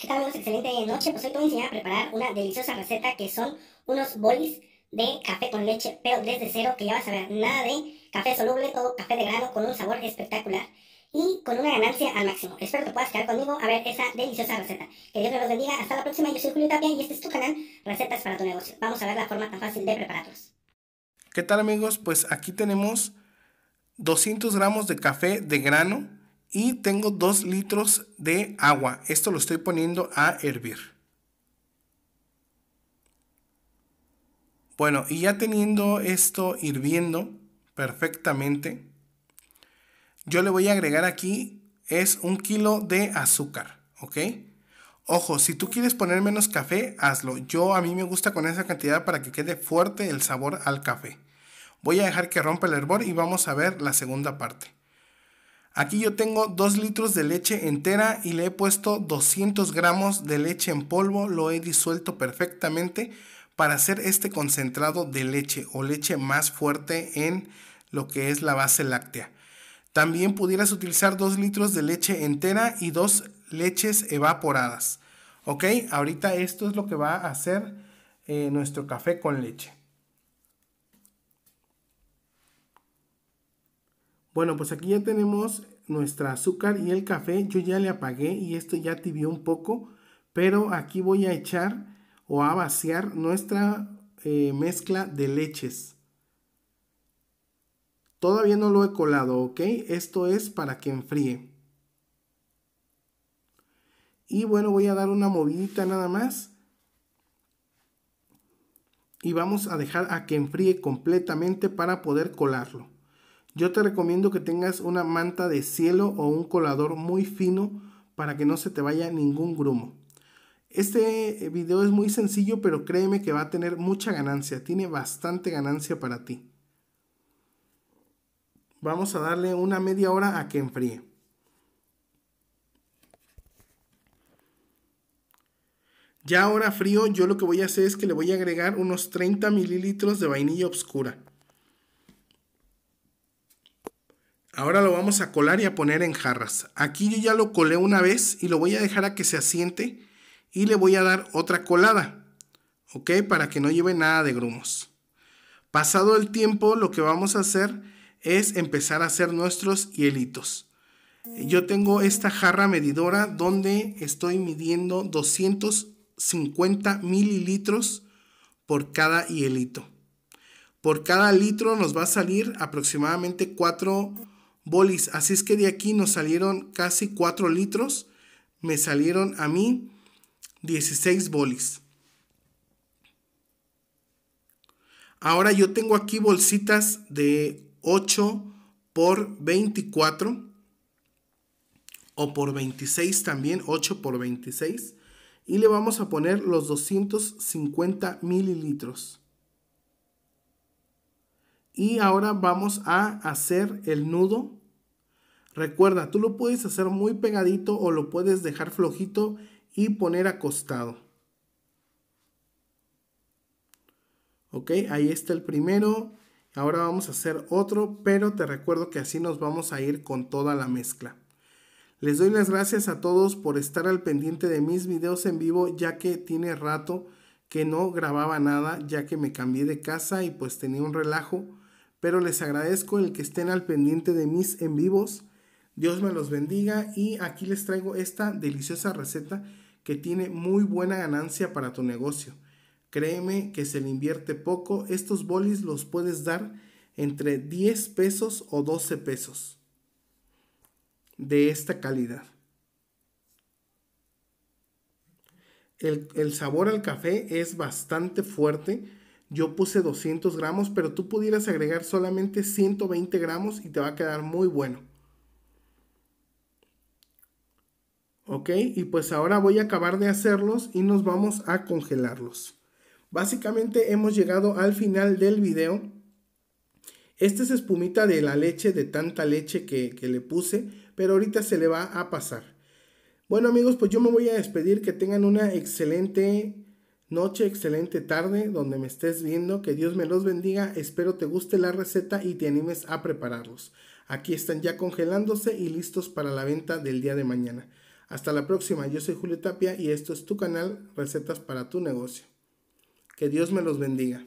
¿Qué tal amigos? Excelente noche. Pues hoy te voy a enseñar a preparar una deliciosa receta que son unos bolis de café con leche, pero desde cero, que ya vas a ver nada de café soluble, todo café de grano con un sabor espectacular y con una ganancia al máximo. Espero que puedas quedar conmigo a ver esa deliciosa receta. Que Dios te los bendiga. Hasta la próxima. Yo soy Julio Tapia y este es tu canal Recetas para tu negocio. Vamos a ver la forma tan fácil de prepararlos. ¿Qué tal amigos? Pues aquí tenemos 200 gramos de café de grano y tengo 2 litros de agua. Esto lo estoy poniendo a hervir. Bueno, y ya teniendo esto hirviendo perfectamente, yo le voy a agregar aquí es un kilo de azúcar, Ojo, si tú quieres poner menos café, hazlo. Yo a mí me gusta con esa cantidad para que quede fuerte el sabor al café. Voy a dejar que rompa el hervor y vamos a ver la segunda parte. Aquí yo tengo 2 litros de leche entera y le he puesto 200 gramos de leche en polvo. Lo he disuelto perfectamente para hacer este concentrado de leche o leche más fuerte en lo que es la base láctea. También pudieras utilizar 2 litros de leche entera y 2 leches evaporadas. Ok, ahorita esto es lo que va a hacer eh, nuestro café con leche. Bueno, pues aquí ya tenemos nuestra azúcar y el café. Yo ya le apagué y esto ya tibió un poco. Pero aquí voy a echar o a vaciar nuestra eh, mezcla de leches. Todavía no lo he colado, ¿ok? Esto es para que enfríe. Y bueno, voy a dar una movidita nada más. Y vamos a dejar a que enfríe completamente para poder colarlo. Yo te recomiendo que tengas una manta de cielo o un colador muy fino para que no se te vaya ningún grumo. Este eh, video es muy sencillo, pero créeme que va a tener mucha ganancia, tiene bastante ganancia para ti. Vamos a darle una media hora a que enfríe. Ya ahora frío, yo lo que voy a hacer es que le voy a agregar unos 30 mililitros de vainilla oscura. Ahora lo vamos a colar y a poner en jarras. Aquí yo ya lo colé una vez y lo voy a dejar a que se asiente y le voy a dar otra colada. ¿Ok? Para que no lleve nada de grumos. Pasado el tiempo lo que vamos a hacer es empezar a hacer nuestros hielitos. Yo tengo esta jarra medidora donde estoy midiendo 250 mililitros por cada hielito. Por cada litro nos va a salir aproximadamente 4 bolis. Así es que de aquí nos salieron casi 4 litros. Me salieron a mí 16 bolis. Ahora yo tengo aquí bolsitas de 8 por 24 o por 26 también, 8 por 26. Y le vamos a poner los 250 mililitros. Y ahora vamos a hacer el nudo Recuerda, tú lo puedes hacer muy pegadito o lo puedes dejar flojito y poner acostado. Ok, ahí está el primero. Ahora vamos a hacer otro, pero te recuerdo que así nos vamos a ir con toda la mezcla. Les doy las gracias a todos por estar al pendiente de mis videos en vivo, ya que tiene rato que no grababa nada, ya que me cambié de casa y pues tenía un relajo. Pero les agradezco el que estén al pendiente de mis en vivos. Dios me los bendiga y aquí les traigo esta deliciosa receta que tiene muy buena ganancia para tu negocio. Créeme que se le invierte poco, estos bolis los puedes dar entre 10 pesos o 12 pesos de esta calidad. El, el, sabor al café es bastante fuerte. Yo puse 200 gramos, pero tú pudieras agregar solamente 120 gramos y te va a quedar muy bueno. ¿Ok? Y pues ahora voy a acabar de hacerlos y nos vamos a congelarlos. Básicamente hemos llegado al final del video. Esta es espumita de la leche, de tanta leche que, que le puse, pero ahorita se le va a pasar. Bueno amigos, pues yo me voy a despedir, que tengan una excelente noche, excelente tarde, donde me estés viendo, que Dios me los bendiga, espero te guste la receta y te animes a prepararlos. Aquí están ya congelándose y listos para la venta del día de mañana. Hasta la próxima, yo soy Julio Tapia y esto es tu canal Recetas para tu negocio. Que Dios me los bendiga.